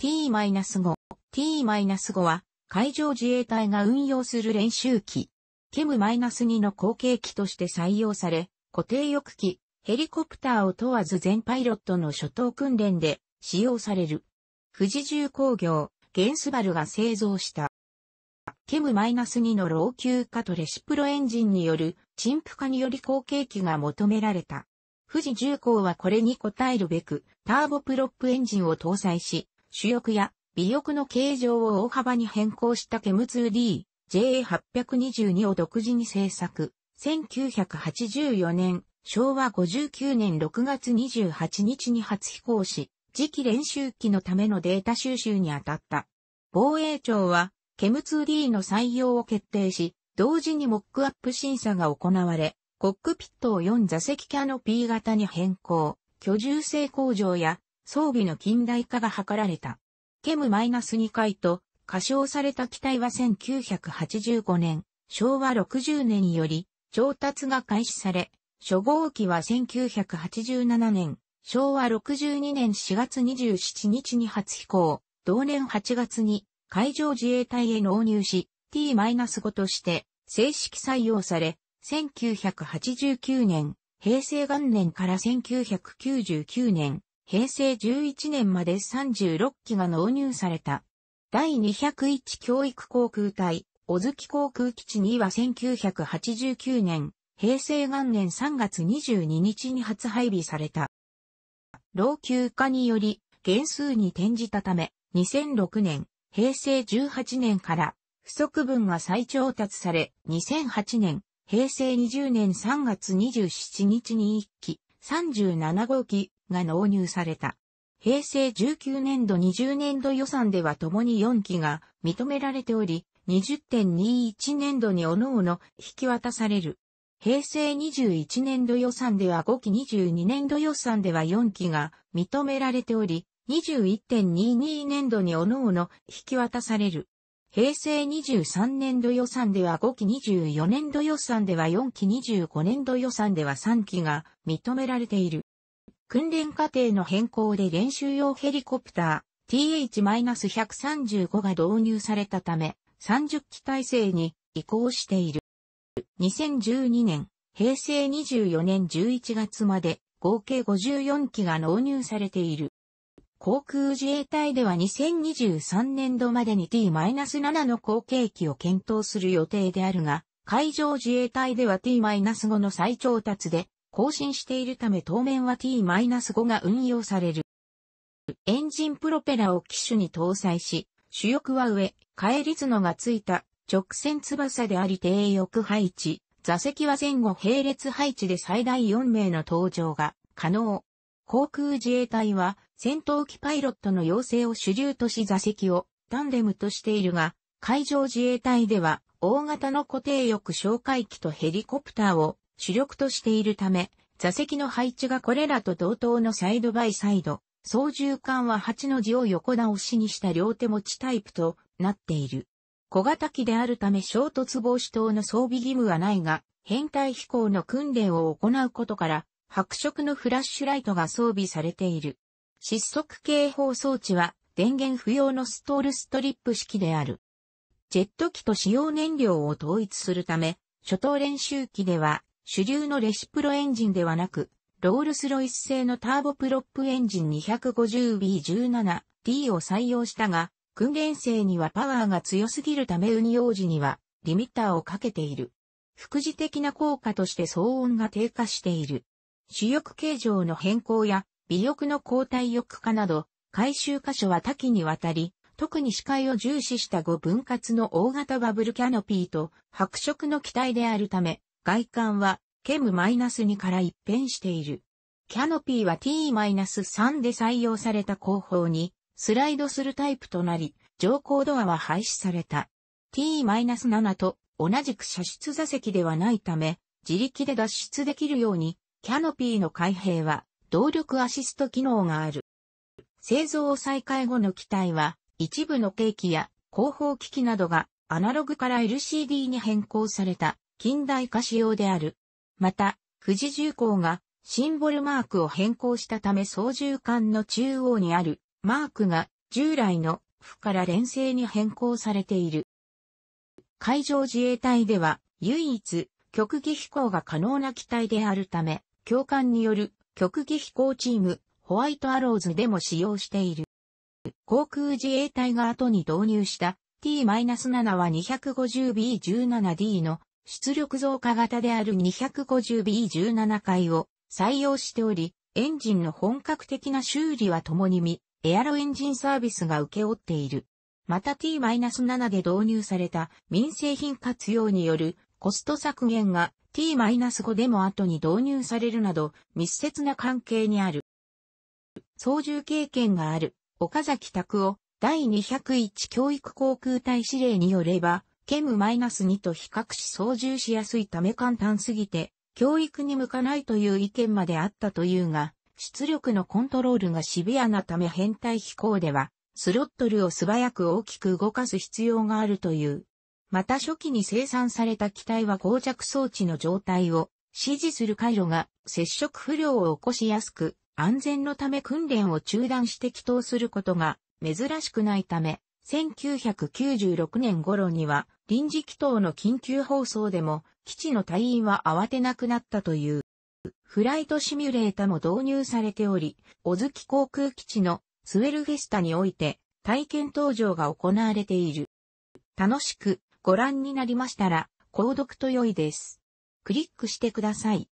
T-5。T-5 は海上自衛隊が運用する練習機。ケム -2 の後継機として採用され、固定翼機、ヘリコプターを問わず全パイロットの初等訓練で使用される。富士重工業、ゲンスバルが製造した。ケム -2 の老朽化とレシプロエンジンによる陳腐化により後継機が求められた。富士重工はこれに応えるべく、ターボプロップエンジンを搭載し、主翼や尾翼の形状を大幅に変更したケム 2DJA822 を独自に製作。1984年、昭和59年6月28日に初飛行し、次期練習機のためのデータ収集に当たった。防衛庁は、ケム 2D の採用を決定し、同時にモックアップ審査が行われ、コックピットを4座席キャノピー型に変更、居住性向上や装備の近代化が図られた。ケム -2 回と、過小された機体は1985年、昭和60年により、調達が開始され、初号機は1987年、昭和62年4月27日に初飛行、同年8月に海上自衛隊へ納入し、T-5 として正式採用され、1989年、平成元年から1999年、平成11年まで36機が納入された。第201教育航空隊、小月航空基地2は1989年、平成元年3月22日に初配備された。老朽化により、減数に転じたため、2006年、平成18年から、不足分が再調達され、2008年、平成20年3月27日に1機、37号機、が納入された。平成19年度20年度予算では共に4機が認められており、20.21年度に各々引き渡される。平成21年度予算では5期22年度予算では4期が認められており、21.22年度に各々引き渡される。平成23年度予算では5期24年度予算では4期25年度予算では3期が認められている。訓練過程の変更で練習用ヘリコプター TH-135 が導入されたため、30機体制に移行している。2012年、平成24年11月まで合計54機が納入されている。航空自衛隊では2023年度までに T-7 の後継機を検討する予定であるが、海上自衛隊では T-5 の再調達で更新しているため当面は T-5 が運用される。エンジンプロペラを機種に搭載し、主翼は上、返り角がついた直線翼であり低翼配置、座席は前後並列配置で最大4名の搭乗が可能。航空自衛隊は戦闘機パイロットの要請を主流とし座席をタンデムとしているが、海上自衛隊では大型の固定翼哨戒機とヘリコプターを主力としているため、座席の配置がこれらと同等のサイドバイサイド、操縦桿は8の字を横倒しにした両手持ちタイプとなっている。小型機であるため衝突防止等の装備義務はないが、編隊飛行の訓練を行うことから、白色のフラッシュライトが装備されている。失速警報装置は電源不要のストールストリップ式である。ジェット機と使用燃料を統一するため、初等練習機では主流のレシプロエンジンではなく、ロールスロイス製のターボプロップエンジン 250B17D を採用したが、訓練生にはパワーが強すぎるため運用時にはリミッターをかけている。副次的な効果として騒音が低下している。主翼形状の変更や尾翼の交代翼化など、回収箇所は多岐にわたり、特に視界を重視した5分割の大型バブルキャノピーと白色の機体であるため、外観は、ケム -2 から一変している。キャノピーは T-3 で採用された後方に、スライドするタイプとなり、乗降ドアは廃止された。T-7 と同じく射出座席ではないため、自力で脱出できるように、キャノピーの開閉は、動力アシスト機能がある。製造再開後の機体は、一部のケーキや後方機器などがアナログから LCD に変更された近代化仕様である。また、富士重工がシンボルマークを変更したため操縦艦の中央にあるマークが従来の負から連星に変更されている。海上自衛隊では唯一極技飛行が可能な機体であるため、教官による極技飛行チームホワイトアローズでも使用している。航空自衛隊が後に導入した T-7 は 250B17D の出力増加型である 250B17 回を採用しており、エンジンの本格的な修理は共に見、エアロエンジンサービスが受け負っている。また T-7 で導入された民生品活用によるコスト削減が T-5 でも後に導入されるなど密接な関係にある。操縦経験がある岡崎拓夫第201教育航空隊指令によればケム -2 と比較し操縦しやすいため簡単すぎて、教育に向かないという意見まであったというが、出力のコントロールがシビアなため変態飛行では、スロットルを素早く大きく動かす必要があるという。また初期に生産された機体は膠着装置の状態を指示する回路が接触不良を起こしやすく、安全のため訓練を中断して祈祷することが珍しくないため、1996年頃には臨時祈祷の緊急放送でも基地の隊員は慌てなくなったという。フライトシミュレータも導入されており、小月航空基地のスウェルフェスタにおいて体験登場が行われている。楽しくご覧になりましたら、購読と良いです。クリックしてください。